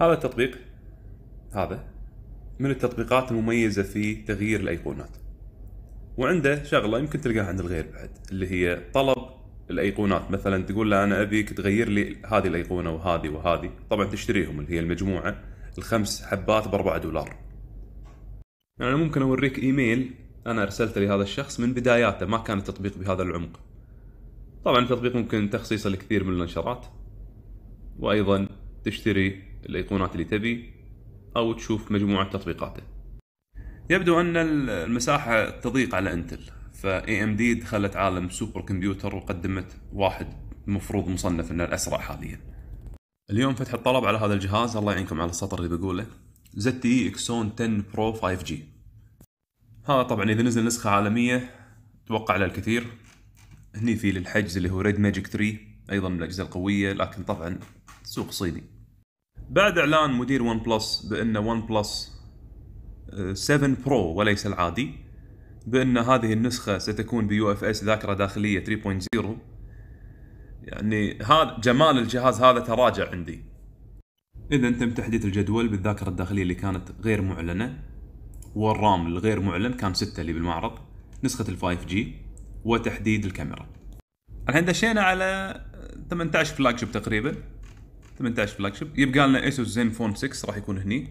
هذا التطبيق هذا من التطبيقات المميزة في تغيير الأيقونات وعنده شغلة يمكن تلقاها عند الغير بعد اللي هي طلب الايقونات مثلا تقول له انا ابيك تغير لي هذه الايقونه وهذه وهذه طبعا تشتريهم اللي هي المجموعه الخمس حبات بأربعة دولار يعني ممكن اوريك ايميل انا ارسلته لهذا الشخص من بداياته ما كان التطبيق بهذا العمق طبعا التطبيق ممكن تخصيصه لكثير من النشرات وايضا تشتري الايقونات اللي تبي او تشوف مجموعه تطبيقاته يبدو ان المساحه تضيق على انتل فاي ام دي دخلت عالم سوبر كمبيوتر وقدمت واحد المفروض مصنف انه الاسرع حاليا اليوم فتح الطلب على هذا الجهاز الله يعينكم على السطر اللي بقوله زد تي اكسون 10 برو 5 جي هذا طبعا اذا نزل نسخه عالميه توقع له الكثير هني في للحجز اللي هو ريد ماجيك 3 ايضا من الاجهزه القويه لكن طبعا سوق صيني بعد اعلان مدير ون بلس بان ون بلس 7 برو وليس العادي بان هذه النسخه ستكون بيو اف اس ذاكره داخليه 3.0 يعني هذا جمال الجهاز هذا تراجع عندي اذا تم تحديث الجدول بالذاكره الداخليه اللي كانت غير معلنه والرام الغير معلن كان 6 اللي بالمعرض نسخه ال 5 جي وتحديد الكاميرا الحين دشينا على 18 فلاج شيب تقريبا 18 فلاج شيب يبقى لنا اسوس زين فون 6 راح يكون هني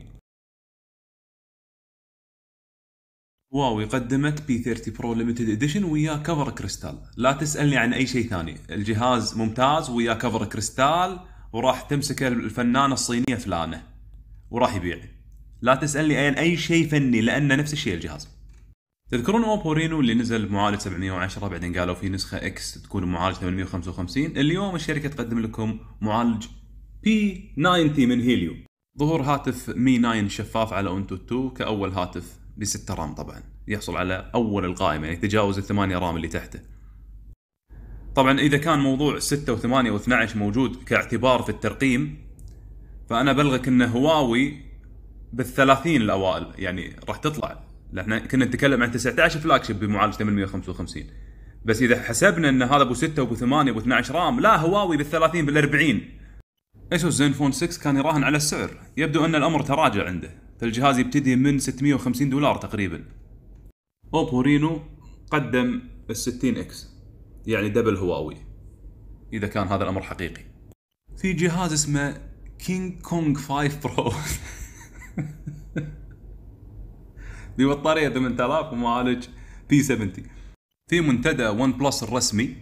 واو قدمت بي 30 برو ليمتد اديشن ويا كفر كريستال لا تسالني عن اي شيء ثاني الجهاز ممتاز ويا كفر كريستال وراح تمسك الفنانه الصينيه فلانه وراح يبيع لا تسالني عن اي شيء فني لان نفس الشيء الجهاز تذكرون اوبو رينو اللي نزل بمعالج 710 بعدين قالوا في نسخه اكس تكون معالج 855 اليوم الشركه تقدم لكم معالج بي 90 من هيليو ظهور هاتف مي 9 شفاف على اونتو 2 كاول هاتف ب 6 رام طبعا يحصل على اول القائمه يعني تجاوز ال 8 رام اللي تحته طبعا اذا كان موضوع 6 و8 و12 موجود كاعتبار في الترقيم فانا بلغك ان هواوي بال 30 الاوائل يعني راح تطلع احنا كنا نتكلم عن 19 فلاج شيب بمعالج 855 بس اذا حسبنا ان هذا ابو 6 وابو 8 وابو 12 رام لا هواوي بال 30 بال 40 زين زينفون 6 كان يراهن على السعر يبدو ان الامر تراجع عنده فالجهاز يبتدي من 650 دولار تقريبا اوبو رينو قدم ال 60 اكس يعني دبل هواوي اذا كان هذا الامر حقيقي في جهاز اسمه كينج كونج 5 برو ببطاريه 8000 ومعالج بي 70 في منتدى ون بلس الرسمي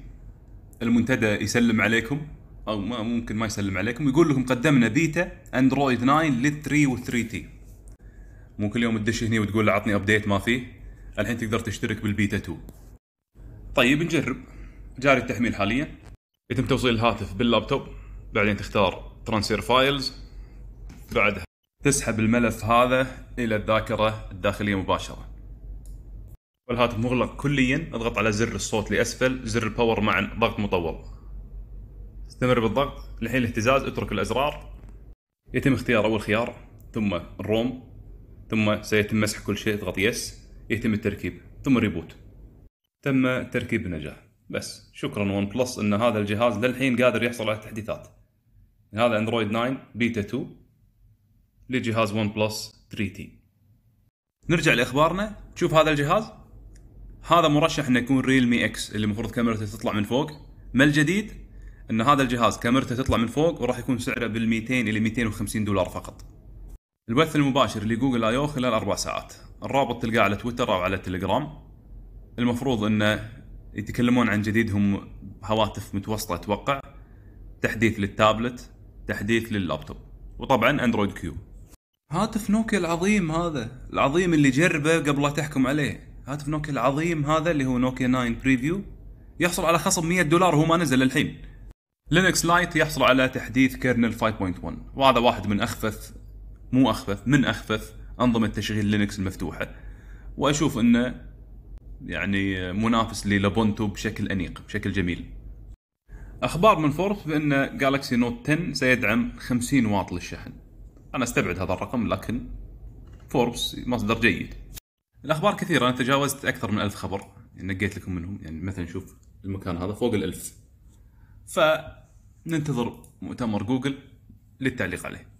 المنتدى يسلم عليكم او ما ممكن ما يسلم عليكم يقول لكم قدمنا بيتا اندرويد 9 لل 3 و 3 تي مو كل يوم تدش هني وتقول عطني ابديت ما فيه الحين تقدر تشترك بالبيتا 2 طيب نجرب جاري التحميل حاليا يتم توصيل الهاتف باللابتوب بعدين تختار ترانسفير فايلز بعدها تسحب الملف هذا الى الذاكره الداخليه مباشره والهاتف مغلق كليا اضغط على زر الصوت لاسفل زر الباور مع ضغط مطول استمر بالضغط لحين الاهتزاز اترك الازرار يتم اختيار اول خيار ثم الروم ثم سيتم مسح كل شيء اضغط يس يتم التركيب ثم ريبوت تم التركيب بنجاح بس شكرا ون بلس ان هذا الجهاز للحين قادر يحصل على التحديثات هذا اندرويد 9 بيتا 2 لجهاز ون بلس 3 تي نرجع لاخبارنا تشوف هذا الجهاز هذا مرشح انه يكون ريلمي اكس اللي المفروض كاميرته تطلع من فوق ما الجديد ان هذا الجهاز كاميرته تطلع من فوق وراح يكون سعره بال 200 الى 250 دولار فقط. البث المباشر لجوجل اي او خلال اربع ساعات، الرابط تلقاه على تويتر او على تليجرام. المفروض انه يتكلمون عن جديدهم هواتف متوسطه اتوقع. تحديث للتابلت، تحديث لللابتوب، وطبعا اندرويد كيو. هاتف نوكيا العظيم هذا، العظيم اللي جربه قبل لا تحكم عليه، هاتف نوكيا العظيم هذا اللي هو نوكيا 9 بريفيو يحصل على خصم 100 دولار وهو ما نزل الحين. لينكس لايت يحصل على تحديث كيرنل 5.1 وهذا واحد من اخفث مو اخفث من اخفث انظمه تشغيل لينكس المفتوحه واشوف انه يعني منافس للابونتو بشكل انيق بشكل جميل اخبار من فورث بان جالكسي نوت 10 سيدعم 50 واط للشحن انا استبعد هذا الرقم لكن فوربس مصدر جيد الاخبار كثيره انا تجاوزت اكثر من ألف خبر يعني نقيت لكم منهم يعني مثلا شوف المكان هذا فوق ال 1000 فننتظر مؤتمر جوجل للتعليق عليه